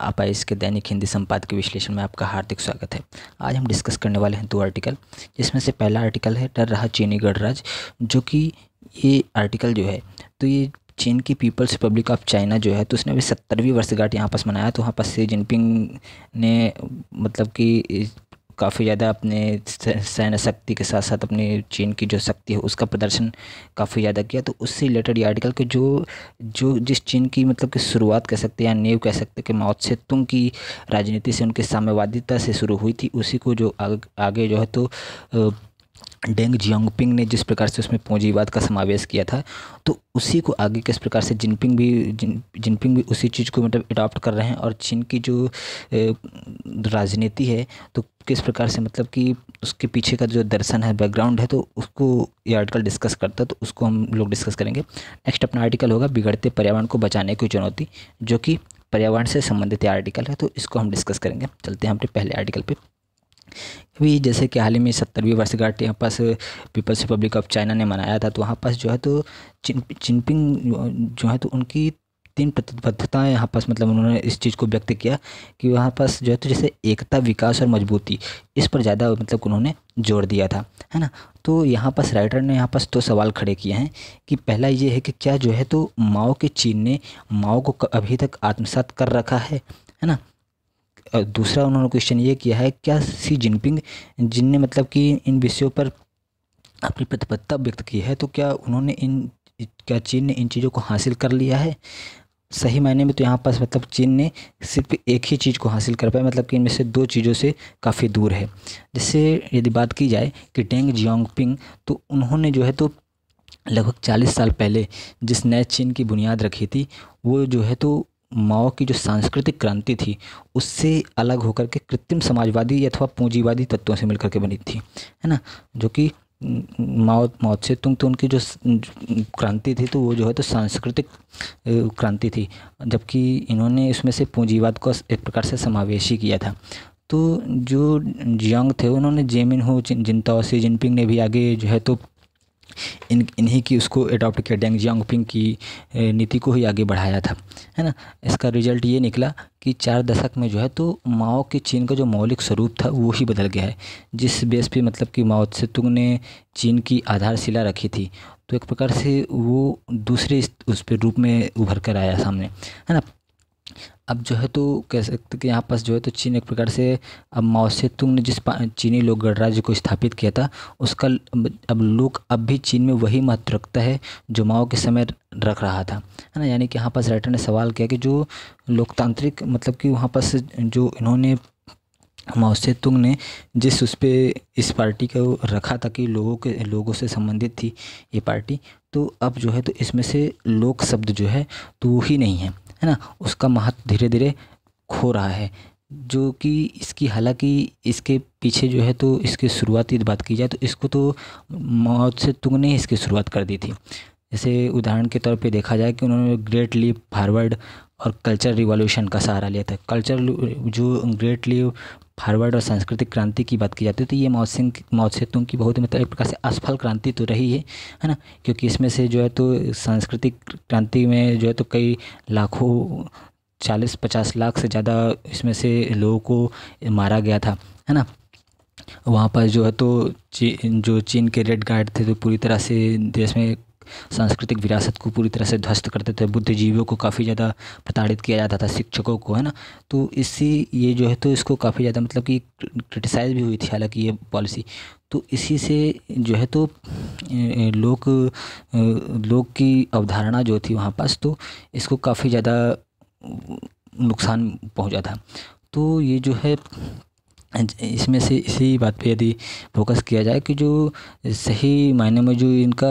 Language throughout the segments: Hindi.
आप आई इसके दैनिक हिंदी संपाद के विश्लेषण में आपका हार्दिक स्वागत है आज हम डिस्कस करने वाले हैं दो आर्टिकल जिसमें से पहला आर्टिकल है डर रहा चीनी गणराज जो कि ये आर्टिकल जो है तो ये चीन की पीपल्स रिपब्लिक ऑफ चाइना जो है तो उसने अभी सत्तरवीं वर्षगांठ यहाँ पास मनाया तो वहाँ पास से जिनपिंग ने मतलब कि काफ़ी ज़्यादा अपने सैन्य शक्ति के साथ साथ अपने चीन की जो शक्ति है उसका प्रदर्शन काफ़ी ज़्यादा किया तो उससे रिलेटेड ये आर्टिकल के जो जो जिस चीन की मतलब कि शुरुआत कह सकते हैं या नींव कह सकते कि मौत से तुम की राजनीति से उनके साम्यवादिता से शुरू हुई थी उसी को जो आग, आगे जो है तो डेंग जियांगपिंग ने जिस प्रकार से उसमें पूंजीवाद का समावेश किया था तो उसी को आगे किस प्रकार से जिनपिंग भी जिन जिनपिंग भी उसी चीज़ को मतलब अडॉप्ट कर रहे हैं और चीन की जो राजनीति है तो किस प्रकार से मतलब कि उसके पीछे का जो दर्शन है बैकग्राउंड है तो उसको ये आर्टिकल डिस्कस करता है तो उसको हम लोग डिस्कस करेंगे नेक्स्ट अपना आर्टिकल होगा बिगड़ते पर्यावरण को बचाने की चुनौती जो कि पर्यावरण से संबंधित आर्टिकल है तो इसको हम डिस्कस करेंगे चलते हैं अपने पहले आर्टिकल पर भी जैसे कि हाल ही में सत्तरवीं वर्षगांठ यहाँ पास पीपल्स रिपब्लिक ऑफ चाइना ने मनाया था तो वहाँ पास जो है तो चिनपिंग जो है तो उनकी तीन प्रतिबद्धताएँ यहाँ पास मतलब उन्होंने इस चीज़ को व्यक्त किया कि वहाँ पास जो है तो जैसे एकता विकास और मजबूती इस पर ज़्यादा मतलब उन्होंने जोर दिया था है ना तो यहाँ पास राइटर ने यहाँ पास दो तो सवाल खड़े किए हैं कि पहला ये है कि क्या जो है तो माओ के चीन ने माओ को अभी तक आत्मसात कर रखा है है ना दूसरा उन्होंने क्वेश्चन ये किया है क्या सी जिनपिंग जिनने मतलब कि इन विषयों पर अपनी प्रतिबद्धता व्यक्त की है तो क्या उन्होंने इन क्या चीन ने इन चीज़ों को हासिल कर लिया है सही मायने में तो यहाँ पास मतलब चीन ने सिर्फ एक ही चीज़ को हासिल कर पाया मतलब कि इनमें से दो चीज़ों से काफ़ी दूर है जैसे यदि बात की जाए कि डेंग जियांगपिंग तो उन्होंने जो है तो लगभग चालीस साल पहले जिस नए चीन की बुनियाद रखी थी वो जो है तो माओ की जो सांस्कृतिक क्रांति थी उससे अलग होकर के कृत्रिम समाजवादी अथवा पूंजीवादी तत्वों से मिलकर के बनी थी है ना जो कि माओ माओ से तुम तो उनकी जो क्रांति थी तो वो जो है तो सांस्कृतिक क्रांति थी जबकि इन्होंने इसमें से पूंजीवाद को एक प्रकार से समावेशी किया था तो जो जियांग थे उन्होंने जेमिन हो जिनता और सी जिनपिंग ने भी आगे जो है तो इन इन्हीं की उसको अडॉप्ट किया डेंग जियांगपिंग की नीति को ही आगे बढ़ाया था है ना इसका रिजल्ट ये निकला कि चार दशक में जो है तो माओ के चीन का जो मौलिक स्वरूप था वो ही बदल गया है जिस बेस पे मतलब कि माओ से तुंग ने चीन की आधारशिला रखी थी तो एक प्रकार से वो दूसरे उस पर रूप में उभर कर आया सामने है ना अब जो है तो कह सकते कि यहाँ पास जो है तो चीन एक प्रकार से अब तुंग ने जिस चीनी लोक गणराज्य को स्थापित किया था उसका अब लोक अब भी चीन में वही महत्व रखता है जो माओ के समय रख रहा था है ना यानी कि यहाँ पास राइटर ने सवाल किया कि जो लोकतांत्रिक मतलब कि वहाँ पास जो इन्होंने माओसे तुंग ने जिस उस पर इस पार्टी को रखा था कि लोगों के लोगों से संबंधित थी ये पार्टी तो अब जो है तो इसमें से लोक शब्द जो है तो वो ही नहीं है है ना उसका महत्व धीरे धीरे खो रहा है जो कि इसकी हालांकि इसके पीछे जो है तो इसके शुरुआती बात की जाए तो इसको तो मौत से तुंग ने इसकी शुरुआत कर दी थी जैसे उदाहरण के तौर पे देखा जाए कि उन्होंने ग्रेट लीप फारवर्ड और कल्चर रिवॉल्यूशन का सहारा लिया था कल्चर जो ग्रेट लीप फारवर्ड और सांस्कृतिक क्रांति की बात की जाती है तो ये मौसिंग मौसेतुंग की बहुत मतलब एक प्रकार से असफल क्रांति तो रही है है ना क्योंकि इसमें से जो है तो सांस्कृतिक क्रांति में जो है तो कई लाखों चालीस पचास लाख से ज़्यादा इसमें से लोगों को मारा गया था है ना वहाँ पर जो है तो ची, जो चीन के रेड गार्ड थे तो पूरी तरह से देश में सांस्कृतिक विरासत को पूरी तरह से ध्वस्त करते थे बुद्धिजीवियों को काफ़ी ज़्यादा प्रताड़ित किया जाता था शिक्षकों को है ना तो इसी ये जो है तो इसको काफ़ी ज़्यादा मतलब कि क्रिटिसाइज़ भी हुई थी हालांकि ये पॉलिसी तो इसी से जो है तो लोक लोक की अवधारणा जो थी वहाँ पास तो इसको काफ़ी ज़्यादा नुकसान पहुँचा था तो ये जो है इसमें से इसी बात पे यदि फोकस किया जाए कि जो सही मायने में जो इनका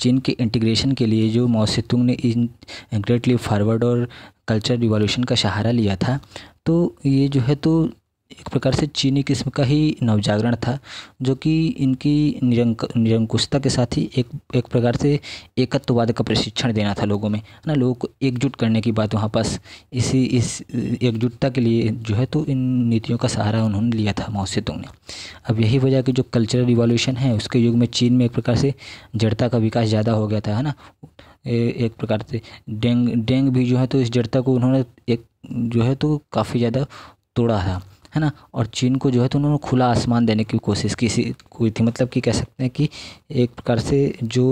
चीन के इंटीग्रेशन के लिए जो मौसेतुंग ने इन ग्रेटली फॉरवर्ड और कल्चर रिवॉल्यूशन का सहारा लिया था तो ये जो है तो एक प्रकार से चीनी किस्म का ही नवजागरण था जो कि इनकी निरंक निरंकुशता के साथ ही एक एक प्रकार से एकत्ववाद का प्रशिक्षण देना था लोगों में है ना लोगों को एकजुट करने की बात वहाँ पास इसी इस एकजुटता के लिए जो है तो इन नीतियों का सहारा उन्होंने लिया था माओसेतुंग ने अब यही वजह कि जो कल्चरल रिवॉल्यूशन है उसके युग में चीन में एक प्रकार से जड़ता का विकास ज़्यादा हो गया था है ना एक प्रकार से डेंग डेंग भी जो है तो इस जड़ता को उन्होंने एक जो है तो काफ़ी ज़्यादा तोड़ा था है ना और चीन को जो है तो उन्होंने खुला आसमान देने की कोशिश की हुई थी मतलब कि कह सकते हैं कि एक प्रकार से जो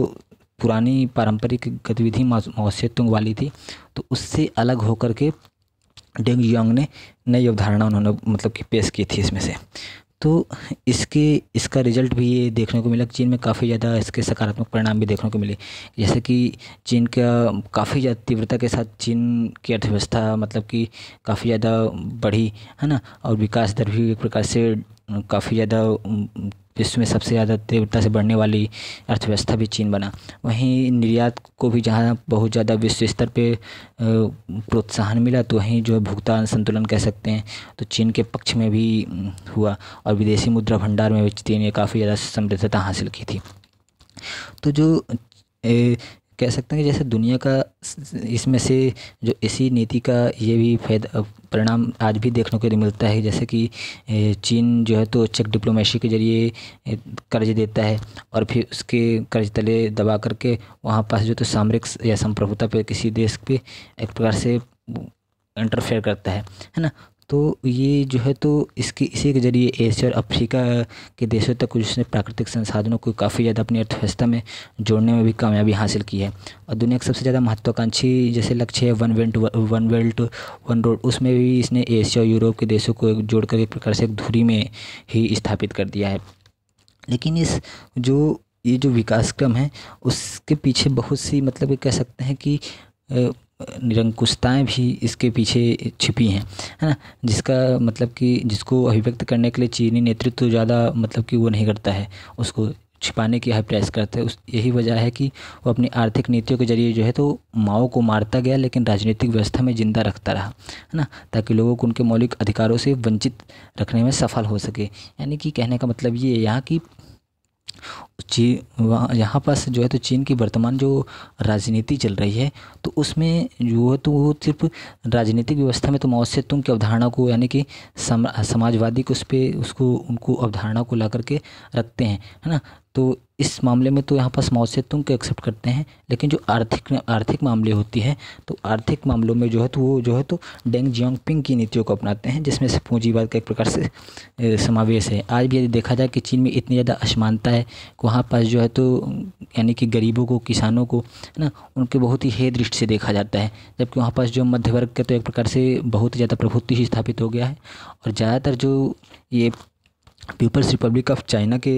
पुरानी पारंपरिक गतिविधि मौस्यत्व वाली थी तो उससे अलग होकर के डेंग योंग ने नई अवधारणा उन्होंने मतलब कि पेश की थी इसमें से तो इसके इसका रिज़ल्ट भी ये देखने को मिला चीन में काफ़ी ज़्यादा इसके सकारात्मक परिणाम भी देखने को मिले जैसे कि चीन का काफ़ी ज़्यादा तीव्रता के साथ चीन की अर्थव्यवस्था मतलब कि काफ़ी ज़्यादा बढ़ी है ना और विकास दर भी एक प्रकार से काफ़ी ज़्यादा विश्व में सबसे ज़्यादा तीव्रता से बढ़ने वाली अर्थव्यवस्था भी चीन बना वहीं निर्यात को भी जहाँ बहुत ज़्यादा विश्व स्तर पर प्रोत्साहन मिला तो वहीं जो है भुगतान संतुलन कह सकते हैं तो चीन के पक्ष में भी हुआ और विदेशी मुद्रा भंडार में भी चीन ने काफ़ी ज़्यादा समृद्धता हासिल की थी तो जो कह सकते हैं कि जैसे दुनिया का इसमें से जो इसी नीति का ये भी फायदा परिणाम आज भी देखने को मिलता है जैसे कि चीन जो है तो चेक डिप्लोमेसी के ज़रिए कर्ज देता है और फिर उसके कर्ज तले दबा करके वहाँ पास जो तो सामरिक या संप्रभुता पे किसी देश पे एक प्रकार से इंटरफेयर करता है है ना तो ये जो है तो इसके इसी के ज़रिए एशिया और अफ्रीका के देशों तक उसने प्राकृतिक संसाधनों को काफ़ी ज़्यादा अपनी अर्थव्यवस्था में जोड़ने में भी कामयाबी हासिल की है और दुनिया के सबसे ज़्यादा महत्वाकांक्षी जैसे लक्ष्य है one belt one belt one road उसमें भी इसने एशिया और यूरोप के देशों को जोड़ कर एक प्रकार से एक धुरी में ही स्थापित कर दिया है लेकिन इस जो ये जो विकास क्रम है उसके पीछे बहुत सी मतलब कह सकते हैं कि निरंकुशताएँ भी इसके पीछे छिपी हैं है ना जिसका मतलब कि जिसको अभिव्यक्त करने के लिए चीनी नेतृत्व ज़्यादा मतलब कि वो नहीं करता है उसको छिपाने की हाई प्रयास करते हैं उस यही वजह है कि वो अपनी आर्थिक नीतियों के जरिए जो है तो माओ को मारता गया लेकिन राजनीतिक व्यवस्था में जिंदा रखता रहा है ना ताकि लोगों को उनके मौलिक अधिकारों से वंचित रखने में सफल हो सके यानी कि कहने का मतलब ये यहाँ की ची वहाँ यहाँ पास जो है तो चीन की वर्तमान जो राजनीति चल रही है तो उसमें जो है तो वो सिर्फ राजनीतिक व्यवस्था में तो मौत से तुम की अवधारणा को यानी कि सम, समाजवादी को उस पर उसको उनको अवधारणा को ला करके रखते हैं है ना तो इस मामले में तो यहाँ पास मौत से तुम को एक्सेप्ट करते हैं लेकिन जो आर्थिक आर्थिक मामले होती है तो आर्थिक मामलों में जो है तो वो जो है तो डेंग जियांगपिंग की नीतियों को अपनाते हैं जिसमें से पूंजीवाद का एक प्रकार से समावेश है आज भी यदि देखा जाए कि चीन में इतनी ज़्यादा असमानता है वहाँ पर जो है तो यानी कि गरीबों को किसानों को है ना उनके बहुत ही हे दृष्टि से देखा जाता है जबकि वहाँ पास जो मध्य वर्ग का तो एक प्रकार से बहुत ही ज़्यादा प्रभुत्व ही स्थापित हो गया है और ज़्यादातर जो ये पीपल्स रिपब्लिक ऑफ चाइना के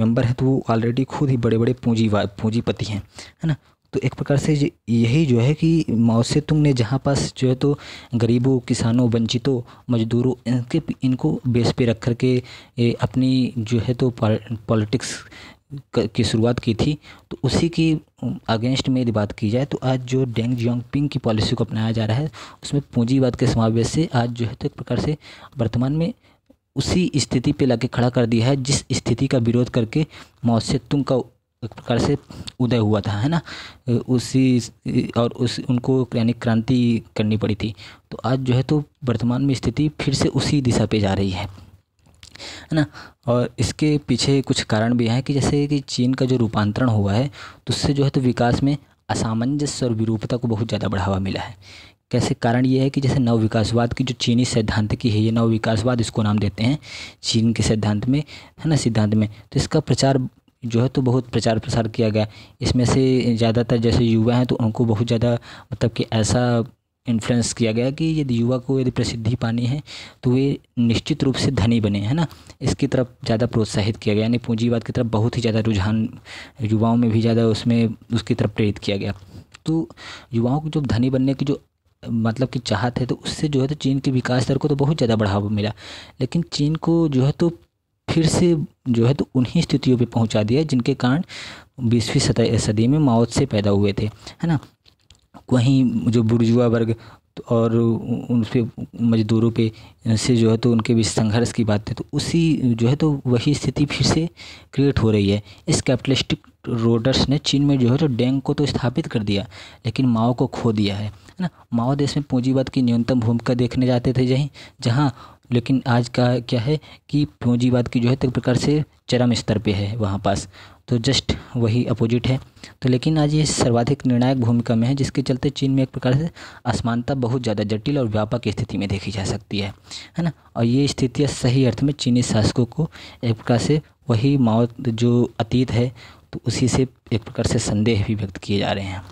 मेंबर हैं तो वो ऑलरेडी खुद ही बड़े बड़े पूंजीवाद पूंजीपति हैं है ना तो एक प्रकार से यही जो है कि माओसे तुंग ने जहाँ पास जो है तो गरीबों किसानों वंचितों मजदूरों इनके इनको बेस पे रख कर के अपनी जो है तो पॉलिटिक्स की शुरुआत की थी तो उसी की अगेंस्ट में यदि बात की जाए तो आज जो डेंग जोंग पिंग की पॉलिसी को अपनाया जा रहा है उसमें पूंजीवाद के समावेश से आज जो है तो एक प्रकार से वर्तमान में उसी स्थिति पे लाके खड़ा कर दिया है जिस स्थिति का विरोध करके मौसेतुंग का एक प्रकार से उदय हुआ था है ना उसी और उस उनको क्रैनिक क्रांति करनी पड़ी थी तो आज जो है तो वर्तमान में स्थिति फिर से उसी दिशा पे जा रही है है ना और इसके पीछे कुछ कारण भी हैं कि जैसे कि चीन का जो रूपांतरण हुआ है तो उससे जो है तो विकास में असामंजस्य और विरूपता को बहुत ज़्यादा बढ़ावा मिला है कैसे कारण ये है कि जैसे नव विकासवाद की जो चीनी सिद्धांत की है ये नव विकासवाद इसको नाम देते हैं चीन के सिद्धांत में है ना सिद्धांत में तो इसका प्रचार जो है तो बहुत प्रचार प्रसार किया गया इसमें से ज़्यादातर जैसे युवा हैं तो उनको बहुत ज़्यादा मतलब कि ऐसा इन्फ्लुएंस किया गया कि यदि युवा को यदि प्रसिद्धि पानी है तो वे निश्चित रूप से धनी बने है ना इसकी तरफ ज़्यादा प्रोत्साहित किया गया यानी पूंजीवाद की तरफ बहुत ही ज़्यादा रुझान युवाओं में भी ज़्यादा उसमें उसकी तरफ प्रेरित किया गया तो युवाओं को जो धनी बनने की जो मतलब कि चाहत है तो उससे जो है तो चीन के विकास दर को तो बहुत ज़्यादा बढ़ावा मिला लेकिन चीन को जो है तो फिर से जो है तो उन्हीं स्थितियों पे पहुंचा दिया जिनके कारण बीसवीं सदी में मौत से पैदा हुए थे है ना वहीं जो बुर्जुआ वर्ग तो और उन पे मज़दूरों पे से जो है तो उनके बीच संघर्ष की बात है तो उसी जो है तो वही स्थिति फिर से क्रिएट हो रही है इस कैपिटलिस्टिक रोडर्स ने चीन में जो है तो डेंग को तो स्थापित कर दिया लेकिन माओ को खो दिया है ना माओ देश में पूंजीवाद की न्यूनतम भूमिका देखने जाते थे यहीं जहाँ लेकिन आज का क्या है कि पूंजीवाद की जो है एक प्रकार से चरम स्तर पे है वहाँ पास तो जस्ट वही अपोजिट है तो लेकिन आज ये सर्वाधिक निर्णायक भूमिका में है जिसके चलते चीन में एक प्रकार से असमानता बहुत ज़्यादा जटिल और व्यापक स्थिति में देखी जा सकती है है ना और ये स्थितियाँ सही अर्थ में चीनी शासकों को एक प्रकार से वही मौत जो अतीत है तो उसी से एक प्रकार से संदेह भी व्यक्त किए जा रहे हैं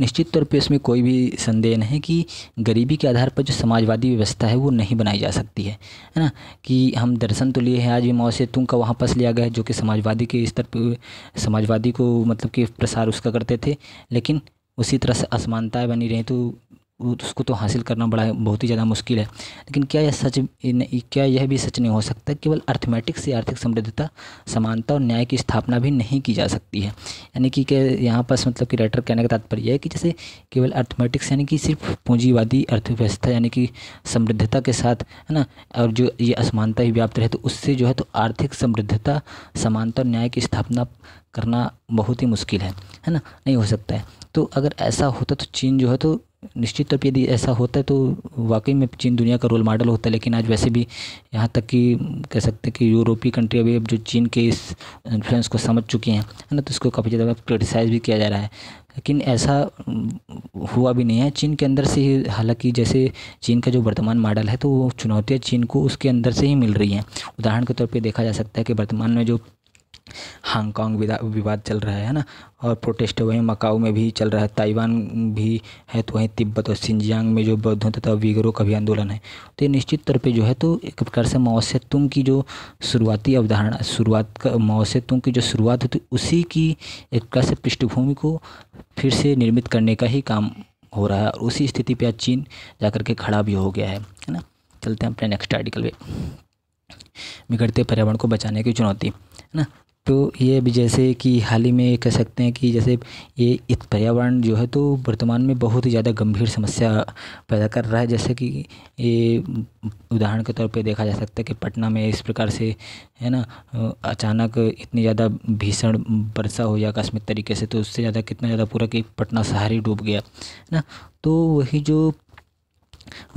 निश्चित तौर पे इसमें कोई भी संदेह नहीं कि गरीबी के आधार पर जो समाजवादी व्यवस्था है वो नहीं बनाई जा सकती है है ना कि हम दर्शन तो लिए हैं आज भी माओ से तुम का वहाँ पस लिया गया है जो कि समाजवादी के स्तर पर समाजवादी को मतलब कि प्रसार उसका करते थे लेकिन उसी तरह से असमानताएँ बनी रहें तो उसको तो हासिल करना बड़ा बहुत ही ज़्यादा मुश्किल है लेकिन क्या यह सच क्या यह भी सच नहीं हो सकता केवल अर्थमेटिक से आर्थिक समृद्धता समानता और न्याय की स्थापना भी नहीं की जा सकती है यानी कि यहाँ पर मतलब कि राइटर कहने का तात्पर्य है कि जैसे केवल अर्थमेटिक्स यानी कि सिर्फ पूंजीवादी अर्थव्यवस्था यानी कि समृद्धता के साथ है ना और जो ये असमानता ही व्याप्त रहे तो उससे जो है तो आर्थिक समृद्धता समानता और न्याय की स्थापना करना बहुत ही मुश्किल है है ना नहीं हो सकता है तो अगर ऐसा होता तो चीन जो है तो निश्चित तौर पर यदि ऐसा होता है तो वाकई में चीन दुनिया का रोल मॉडल होता है लेकिन आज वैसे भी यहाँ तक कि कह सकते हैं कि यूरोपीय कंट्री अभी अब जो चीन के इस इन्फ्लुएंस को समझ चुकी हैं है ना तो इसको काफ़ी ज़्यादा क्रिटिसाइज़ भी किया जा रहा है लेकिन ऐसा हुआ भी नहीं है चीन के अंदर से ही हालांकि जैसे चीन का जो वर्तमान मॉडल है तो वो चुनौतियाँ चीन को उसके अंदर से ही मिल रही हैं उदाहरण के तौर पर देखा जा सकता है कि वर्तमान में जो हांगकांग विवाद चल रहा है ना और प्रोटेस्ट वहीं मकाऊ में भी चल रहा है ताइवान भी है तो वहीं तिब्बत और सिंजियांग में जो बौद्धों तथा वीगरों का भी आंदोलन है तो ये निश्चित तौर पे जो है तो एक प्रकार से मौसेतुंग की जो शुरुआती अवधारणा शुरुआत का मौसेतुंग की जो शुरुआत होती उसी की एक प्रकार से पृष्ठभूमि को फिर से निर्मित करने का ही काम हो रहा है और उसी स्थिति पर आज चीन जा के खड़ा भी हो गया है है ना चलते हैं अपने नेक्स्ट आर्टिकल पर बिगड़ते पर्यावरण को बचाने की चुनौती है ना तो ये अभी जैसे कि हाल ही में कह सकते हैं कि जैसे ये एक पर्यावरण जो है तो वर्तमान में बहुत ही ज़्यादा गंभीर समस्या पैदा कर रहा है जैसे कि ये उदाहरण के तौर पे देखा जा सकता है कि पटना में इस प्रकार से है ना अचानक इतनी ज़्यादा भीषण वर्षा हो या आकस्मिक तरीके से तो उससे ज़्यादा कितना ज़्यादा पूरा कि पटना शहर ही डूब गया है ना तो वही जो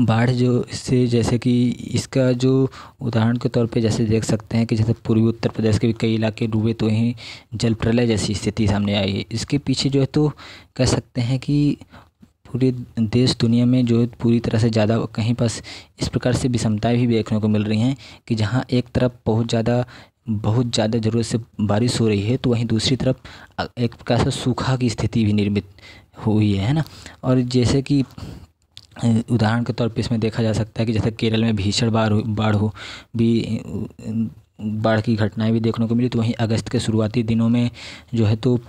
बाढ़ जो इससे जैसे कि इसका जो उदाहरण के तौर पे जैसे देख सकते हैं कि जैसे पूर्वी उत्तर प्रदेश के भी कई इलाके डूबे तो वहीं जल प्रलय जैसी स्थिति सामने आई है इसके पीछे जो है तो कह सकते हैं कि पूरे देश दुनिया में जो है पूरी तरह से ज़्यादा कहीं पास इस प्रकार से विषमताएँ भी देखने को मिल रही हैं कि जहाँ एक तरफ बहुत ज़्यादा बहुत ज़्यादा ज़रूरत से बारिश हो रही है तो वहीं दूसरी तरफ एक प्रकार से सूखा की स्थिति भी निर्मित हुई है ना और जैसे कि उदाहरण के तौर पर इसमें देखा जा सकता है कि जैसे केरल में भीषण बाढ़ बाढ़ हो भी बाढ़ की घटनाएँ भी देखने को मिली तो वहीं अगस्त के शुरुआती दिनों में जो है तो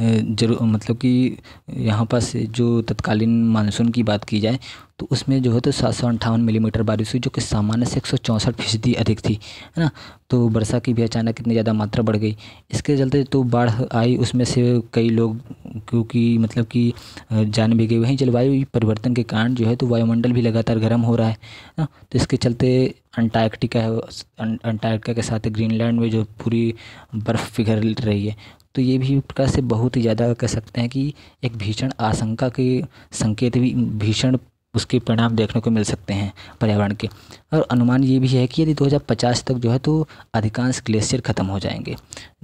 जरूर मतलब कि यहाँ पास जो तत्कालीन मानसून की बात की जाए तो उसमें जो है तो सात सौ अंठावन मिलीमीटर बारिश हुई जो कि सामान्य से एक सौ चौंसठ फीसदी अधिक थी है ना तो वर्षा की भी अचानक इतनी ज़्यादा मात्रा बढ़ गई इसके चलते तो बाढ़ आई उसमें से कई लोग क्योंकि मतलब कि जान भी गई वहीं जलवायु परिवर्तन के कारण जो है तो वायुमंडल भी लगातार गर्म हो रहा है ना तो इसके चलते अंटार्कटिका है अं-, अंटार्कटिका के साथ ग्रीनलैंड में जो पूरी बर्फ़ पिघल रही है तो ये भी एक प्रकार से बहुत ही ज़्यादा कह सकते हैं कि एक भीषण आशंका के संकेत भी भीषण उसके परिणाम देखने को मिल सकते हैं पर्यावरण के और अनुमान ये भी है कि यदि 2050 तक जो है तो अधिकांश ग्लेशियर ख़त्म हो जाएंगे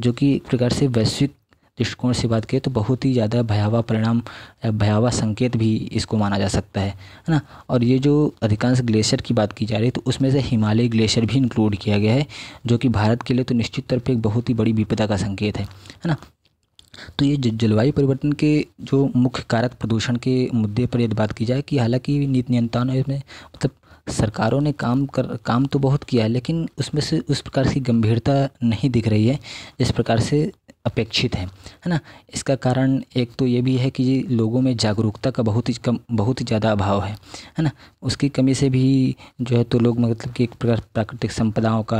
जो कि एक प्रकार से वैश्विक दृष्टिकोण से बात करें तो बहुत ही ज़्यादा भयावह परिणाम या भयावह संकेत भी इसको माना जा सकता है है ना और ये जो अधिकांश ग्लेशियर की बात की जा रही है तो उसमें से हिमालय ग्लेशियर भी इंक्लूड किया गया है जो कि भारत के लिए तो निश्चित तौर पर एक बहुत ही बड़ी विपदा का संकेत है है ना तो ये जलवायु परिवर्तन के जो मुख्य कारक प्रदूषण के मुद्दे पर यदि बात की जाए कि हालांकि नीति नियंत्रण में मतलब सरकारों ने काम कर काम तो बहुत किया है लेकिन उसमें से उस प्रकार की गंभीरता नहीं दिख रही है जिस प्रकार से अपेक्षित है है ना इसका कारण एक तो ये भी है कि लोगों में जागरूकता का बहुत ही कम बहुत ही ज़्यादा अभाव है है ना उसकी कमी से भी जो है तो लोग मतलब कि एक प्रकार प्राकृतिक संपदाओं का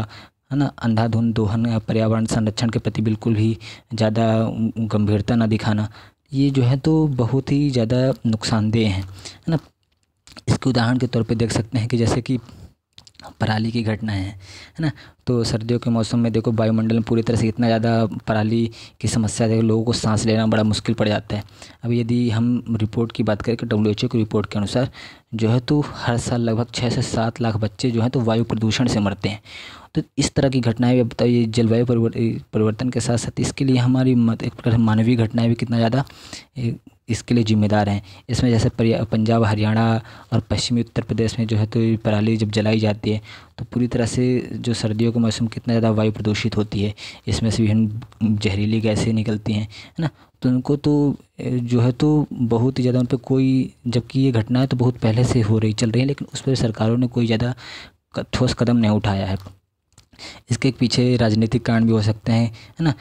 है ना अंधाधुंध दोहन पर्यावरण संरक्षण के प्रति बिल्कुल भी ज़्यादा गंभीरता ना दिखाना ये जो है तो बहुत ही ज़्यादा नुकसानदेह हैं है ना इसके उदाहरण के तौर पर देख सकते हैं कि जैसे कि पराली की घटना है है ना तो सर्दियों के मौसम में देखो वायुमंडल में पूरी तरह से इतना ज़्यादा पराली की समस्या है लोगों को सांस लेना बड़ा मुश्किल पड़ जाता है अब यदि हम रिपोर्ट की बात करें कि डब्ल्यू एच ओ की रिपोर्ट के अनुसार जो है तो हर साल लगभग छः से सात लाख बच्चे जो हैं तो वायु प्रदूषण से मरते हैं तो इस तरह की घटनाएं बताओ ये जलवायु परिवर्तन के साथ साथ इसके लिए हमारी एक प्रकार मानवीय घटनाएं भी कितना ज़्यादा इसके लिए ज़िम्मेदार हैं इसमें जैसे पंजाब हरियाणा और पश्चिमी उत्तर प्रदेश में जो है तो पराली जब जलाई जाती है तो पूरी तरह से जो सर्दियों का मौसम कितना ज़्यादा वायु प्रदूषित होती है इसमें से विभिन्न जहरीली गैसें निकलती हैं है ना तो उनको तो जो है तो बहुत ही ज़्यादा उन पर कोई जबकि ये घटनाएँ तो बहुत पहले से हो रही चल रही हैं लेकिन उस पर सरकारों ने कोई ज़्यादा ठोस कदम नहीं उठाया है इसके पीछे राजनीतिक कारण भी हो सकते हैं है ना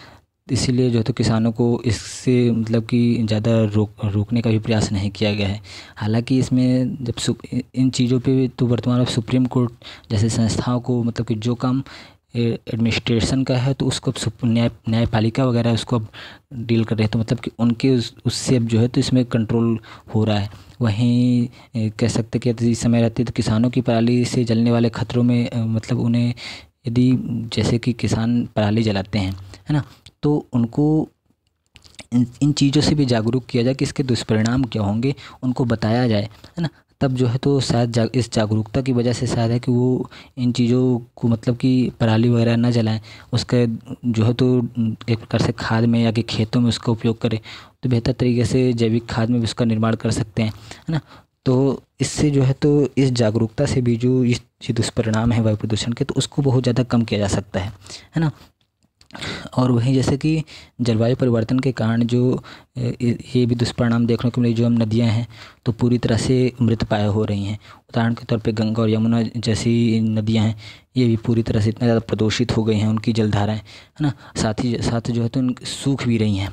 इसीलिए जो है तो किसानों को इससे मतलब कि ज़्यादा रोक रोकने का भी प्रयास नहीं किया गया है हालांकि इसमें जब सुप इन चीज़ों पे तो वर्तमान में सुप्रीम कोर्ट जैसे संस्थाओं को मतलब कि जो काम एडमिनिस्ट्रेशन का है तो उसको अब न्याय न्यायपालिका वगैरह उसको अब डील कर रहे हैं तो मतलब कि उनके उस, उससे अब जो है तो इसमें कंट्रोल हो रहा है वहीं कह सकते कि यदि समय रहते तो किसानों की पराली से जलने वाले खतरों में मतलब उन्हें यदि जैसे कि किसान पराली जलाते हैं है ना तो उनको इन इन चीज़ों से भी जागरूक किया जाए कि इसके दुष्परिणाम क्या होंगे उनको बताया जाए है ना तब जो है तो शायद जा इस जागरूकता की वजह से शायद है कि वो इन चीज़ों को मतलब कि पराली वगैरह ना जलाएं उसके जो है तो एक प्रकार से खाद में या कि खेतों में उसका उपयोग करें तो बेहतर तरीके से जैविक खाद में भी उसका निर्माण कर सकते हैं है ना तो इससे जो है तो इस जागरूकता से भी जो इस दुष्परिणाम है वायु प्रदूषण के तो उसको बहुत ज़्यादा कम किया जा सकता है है ना और वहीं जैसे कि जलवायु परिवर्तन के कारण जो ये भी दुष्परिणाम देखने को मिले जो हम नदियां हैं तो पूरी तरह से मृत पाए हो रही हैं उदाहरण के तौर पे गंगा और यमुना जैसी नदियां हैं ये भी पूरी तरह से इतना ज़्यादा प्रदूषित हो गई हैं उनकी जलधाराएँ है ना साथ ही साथ जो है तो सूख भी रही हैं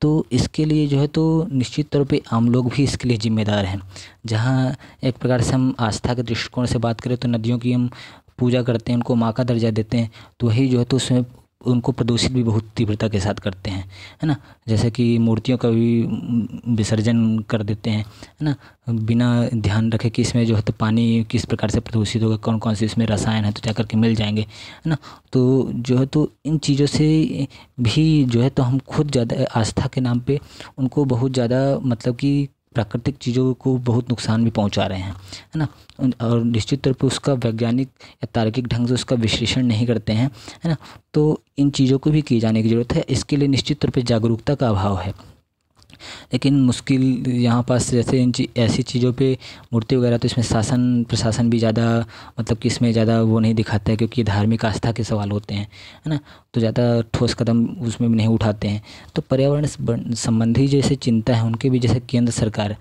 तो इसके लिए जो है तो निश्चित तौर पे आम लोग भी इसके लिए जिम्मेदार हैं जहाँ एक प्रकार से हम आस्था के दृष्टिकोण से बात करें तो नदियों की हम पूजा करते हैं उनको माँ का दर्जा देते हैं तो वही जो है तो उसमें उनको प्रदूषित भी बहुत तीव्रता के साथ करते हैं है ना जैसे कि मूर्तियों का भी विसर्जन कर देते हैं है ना बिना ध्यान रखे कि इसमें जो है तो पानी किस प्रकार से प्रदूषित होगा कौन कौन से इसमें रसायन है तो जा करके मिल जाएंगे है ना तो जो है तो इन चीज़ों से भी जो है तो हम खुद ज़्यादा आस्था के नाम पे उनको बहुत ज़्यादा मतलब कि प्राकृतिक चीज़ों को बहुत नुकसान भी पहुंचा रहे हैं है ना और निश्चित तौर पर उसका वैज्ञानिक या तार्किक ढंग से उसका विश्लेषण नहीं करते हैं है ना तो इन चीज़ों को भी किए जाने की ज़रूरत है इसके लिए निश्चित तौर पर जागरूकता का अभाव है लेकिन मुश्किल यहाँ पास जैसे इन ऐसी चीज़ों पे मूर्ति वगैरह तो इसमें शासन प्रशासन भी ज़्यादा मतलब कि इसमें ज़्यादा वो नहीं दिखाता है क्योंकि धार्मिक आस्था के सवाल होते हैं है ना तो ज़्यादा ठोस कदम उसमें भी नहीं उठाते हैं तो पर्यावरण संबंधी जैसे चिंता है उनके भी जैसे केंद्र सरकार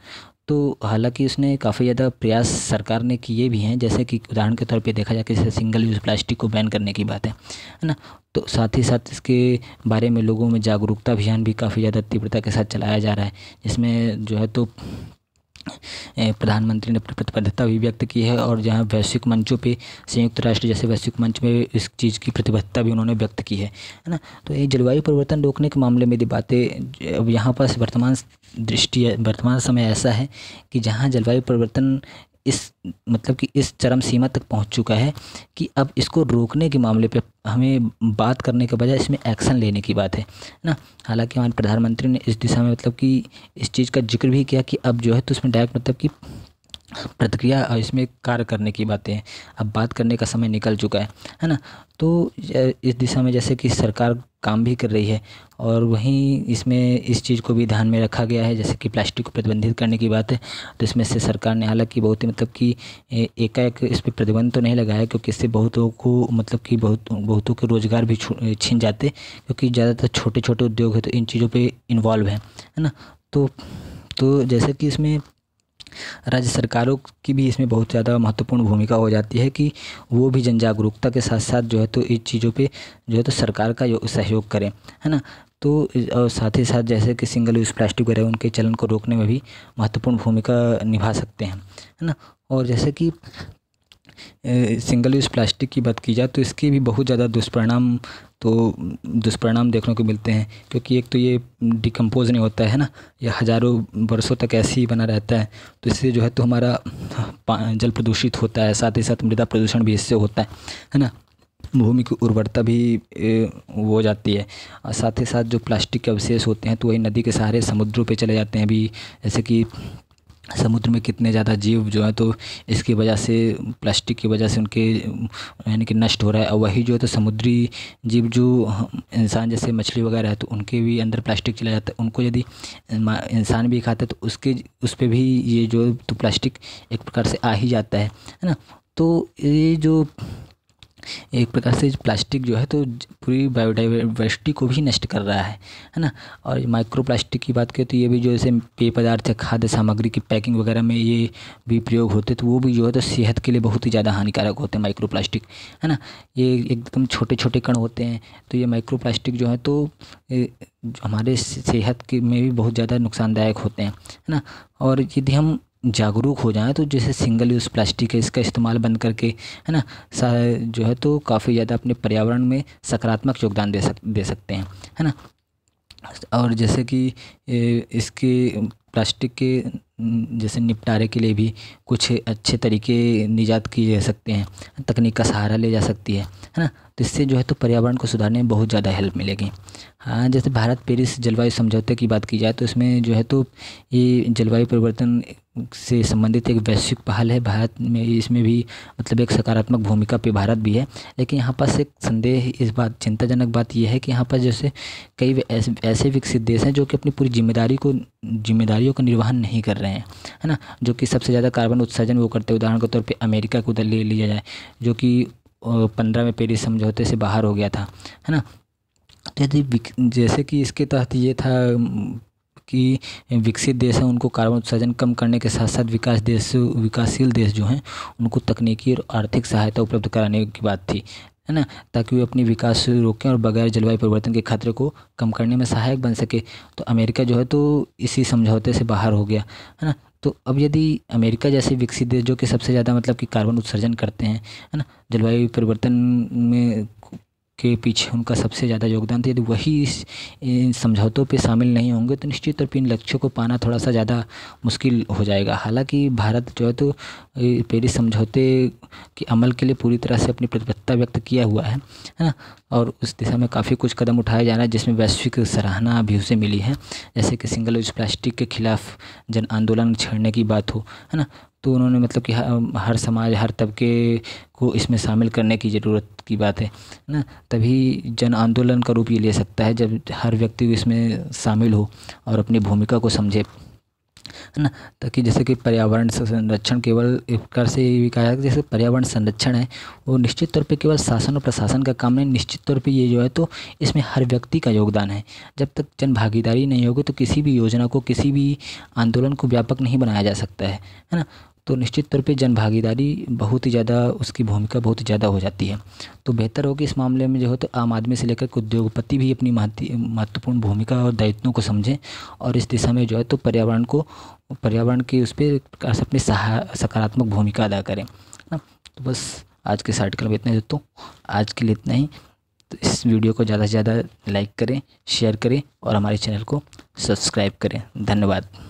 तो हालांकि उसने काफ़ी ज़्यादा प्रयास सरकार ने किए भी हैं जैसे कि उदाहरण के तौर पे देखा जाए कि सिंगल यूज़ प्लास्टिक को बैन करने की बात है है ना तो साथ ही साथ इसके बारे में लोगों में जागरूकता अभियान भी काफ़ी ज़्यादा तीव्रता के साथ चलाया जा रहा है जिसमें जो है तो प्रधानमंत्री ने अपनी प्रतिबद्धता भी व्यक्त की है और जहाँ वैश्विक मंचों पे संयुक्त राष्ट्र जैसे वैश्विक मंच में इस चीज़ की प्रतिबद्धता भी उन्होंने व्यक्त की है है ना तो ये जलवायु परिवर्तन रोकने के मामले में भी बातें अब यहाँ पर वर्तमान दृष्टि वर्तमान समय ऐसा है कि जहाँ जलवायु परिवर्तन इस मतलब कि इस चरम सीमा तक पहुंच चुका है कि अब इसको रोकने के मामले पे हमें बात करने के बजाय इसमें एक्शन लेने की बात है ना हालांकि हमारे प्रधानमंत्री ने इस दिशा में मतलब कि इस चीज़ का जिक्र भी किया कि अब जो है तो उसमें डायरेक्ट मतलब कि प्रतिक्रिया और इसमें कार्य करने की बातें हैं अब बात करने का समय निकल चुका है है ना तो इस दिशा में जैसे कि सरकार काम भी कर रही है और वहीं इसमें इस चीज़ को भी ध्यान में रखा गया है जैसे कि प्लास्टिक को प्रतिबंधित करने की बात है तो इसमें से सरकार ने हालांकि बहुत ही मतलब कि एकाएक इस पर प्रतिबंध तो नहीं लगाया क्योंकि इससे बहुतों को मतलब कि बहुत बहुतों के रोज़गार भी छीन जाते क्योंकि ज़्यादातर छोटे छोटे उद्योग हैं तो इन चीज़ों पर इन्वॉल्व हैं है ना तो तो जैसे कि इसमें राज्य सरकारों की भी इसमें बहुत ज़्यादा महत्वपूर्ण भूमिका हो जाती है कि वो भी जन जागरूकता के साथ साथ जो है तो इस चीज़ों पे जो है तो सरकार का सहयोग करें है ना तो और साथ ही साथ जैसे कि सिंगल यूज़ प्लास्टिक वगैरह उनके चलन को रोकने में भी महत्वपूर्ण भूमिका निभा सकते हैं है ना और जैसे कि सिंगल यूज़ प्लास्टिक की बात की जाए तो इसके भी बहुत ज़्यादा दुष्परिणाम तो दुष्परिणाम देखने को मिलते हैं क्योंकि एक तो ये डिकम्पोज़ नहीं होता है ना ये हज़ारों वर्षों तक ऐसे ही बना रहता है तो इससे जो है तो हमारा जल प्रदूषित होता है साथ ही साथ मृदा प्रदूषण भी इससे होता है है ना भूमि की उर्वरता भी हो जाती है साथ ही साथ जो प्लास्टिक के अवशेष होते हैं तो वही नदी के सहारे समुद्रों पे चले जाते हैं अभी जैसे कि समुद्र में कितने ज़्यादा जीव जो है तो इसकी वजह से प्लास्टिक की वजह से उनके यानी कि नष्ट हो रहा है और वही जो है तो समुद्री जीव जो इंसान जैसे मछली वगैरह है तो उनके भी अंदर प्लास्टिक चला जाता है उनको यदि इंसान भी खाता है तो उसके उस पर भी ये जो तो प्लास्टिक एक प्रकार से आ ही जाता है है ना तो ये जो एक प्रकार से प्लास्टिक जो है तो पूरी बायोडाइवर्सिटी को भी नष्ट कर रहा है है ना और माइक्रो प्लास्टिक की बात करें तो ये भी जो जैसे पेय पदार्थ खाद्य सामग्री की पैकिंग वगैरह में ये भी प्रयोग होते तो वो भी जो है तो सेहत के लिए बहुत ही ज़्यादा हानिकारक होते हैं माइक्रो प्लास्टिक है ना ये एकदम छोटे छोटे कण होते हैं तो ये माइक्रो प्लास्टिक जो है तो हमारे सेहत के में भी बहुत ज़्यादा नुकसानदायक होते हैं है ना और यदि हम जागरूक हो जाएं तो जैसे सिंगल यूज़ प्लास्टिक है इसका इस्तेमाल बंद करके है ना जो है तो काफ़ी ज़्यादा अपने पर्यावरण में सकारात्मक योगदान दे सक दे सकते हैं है ना और जैसे कि इसके प्लास्टिक के जैसे निपटारे के लिए भी कुछ अच्छे तरीके निजात किए जा सकते हैं तकनीक का सहारा ले जा सकती है है ना तो इससे जो है तो पर्यावरण को सुधारने में बहुत ज़्यादा हेल्प मिलेगी हाँ जैसे भारत पेरिस जलवायु समझौते की बात की जाए तो इसमें जो है तो ये जलवायु परिवर्तन से संबंधित एक वैश्विक पहल है भारत में इसमें भी मतलब एक सकारात्मक भूमिका पे भारत भी है लेकिन यहाँ पास एक संदेह इस बात चिंताजनक बात यह है कि यहाँ पर जैसे कई ऐसे ऐसे विकसित देश हैं जो कि अपनी पूरी जिम्मेदारी को जिम्मेदारियों का निर्वहन नहीं कर रहे हैं है ना जो कि सबसे ज़्यादा कार्बन उत्सर्जन वो करते हैं उदाहरण के तौर पर अमेरिका को ले लिया जाए जो कि पंद्रह में पेरिस समझौते से बाहर हो गया था है ना तो यदि जैसे कि इसके तहत ये था कि विकसित देश हैं उनको कार्बन उत्सर्जन कम करने के साथ साथ विकास देश विकासशील देश जो हैं उनको तकनीकी और आर्थिक सहायता उपलब्ध कराने की बात थी है ना ताकि वे अपनी विकास से रोकें और बगैर जलवायु परिवर्तन के खतरे को कम करने में सहायक बन सके तो अमेरिका जो है तो इसी समझौते से बाहर हो गया है ना तो अब यदि अमेरिका जैसे विकसित देश जो कि सबसे ज़्यादा मतलब कि कार्बन उत्सर्जन करते हैं है ना जलवायु परिवर्तन में के पीछे उनका सबसे ज़्यादा योगदान था यदि वही इस इन समझौतों पर शामिल नहीं होंगे तो निश्चित तौर पर इन लक्ष्यों को पाना थोड़ा सा ज़्यादा मुश्किल हो जाएगा हालांकि भारत जो है तो पेरिस समझौते के अमल के लिए पूरी तरह से अपनी प्रतिबद्धता व्यक्त किया हुआ है है ना और उस दिशा में काफ़ी कुछ कदम उठाए जा रहे हैं जिसमें वैश्विक सराहना भी उसे मिली है जैसे कि सिंगल यूज प्लास्टिक के खिलाफ जन आंदोलन छेड़ने की बात हो है ना तो उन्होंने मतलब कि हर समाज हर तबके को इसमें शामिल करने की ज़रूरत की बात है ना तभी जन आंदोलन का रूप ये ले सकता है जब हर व्यक्ति इसमें शामिल हो और अपनी भूमिका को समझे है ना ताकि जैसे कि पर्यावरण संरक्षण केवल कर से ये भी कहा जाए जैसे पर्यावरण संरक्षण है वो निश्चित तौर पे केवल शासन और प्रशासन का काम नहीं निश्चित तौर पे ये जो है तो इसमें हर व्यक्ति का योगदान है जब तक जन भागीदारी नहीं होगी तो किसी भी योजना को किसी भी आंदोलन को व्यापक नहीं बनाया जा सकता है है ना तो निश्चित तौर पे जनभागीदारी बहुत ही ज़्यादा उसकी भूमिका बहुत ही ज़्यादा हो जाती है तो बेहतर हो कि इस मामले में जो हो तो आम आदमी से लेकर उद्योगपति भी अपनी महत्वपूर्ण भूमिका और दायित्वों को समझें और इस दिशा में जो है तो पर्यावरण को पर्यावरण के उस पर अपनी सकारात्मक भूमिका अदा करें ना तो बस आज के इस आर्टिकल में इतना दोस्तों आज के लिए इतना ही तो इस वीडियो को ज़्यादा से ज़्यादा लाइक करें शेयर करें और हमारे चैनल को सब्सक्राइब करें धन्यवाद